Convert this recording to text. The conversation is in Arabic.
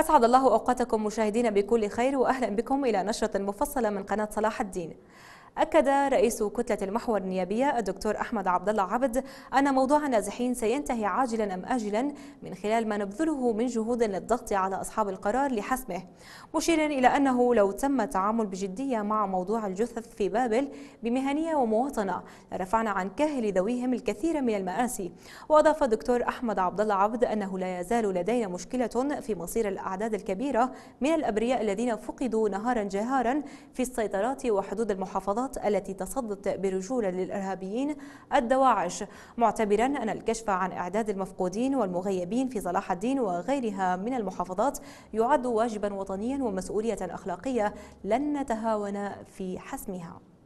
أسعد الله أوقاتكم مشاهدين بكل خير وأهلا بكم إلى نشرة مفصلة من قناة صلاح الدين أكد رئيس كتلة المحور النيابية الدكتور أحمد عبد الله عبد أن موضوع النازحين سينتهي عاجلا أم آجلا من خلال ما نبذله من جهود للضغط على أصحاب القرار لحسمه مشيرا إلى أنه لو تم التعامل بجدية مع موضوع الجثث في بابل بمهنية ومواطنة لرفعنا عن كاهل ذويهم الكثير من المآسي وأضاف الدكتور أحمد عبد الله عبد أنه لا يزال لدينا مشكلة في مصير الأعداد الكبيرة من الأبرياء الذين فقدوا نهارا جهارا في السيطرات وحدود المحافظات المناطق التي تصدت برجولة للإرهابيين الدواعش معتبرا أن الكشف عن إعداد المفقودين والمغيبين في صلاح الدين وغيرها من المحافظات يعد واجبا وطنيا ومسؤولية أخلاقية لن نتهاون في حسمها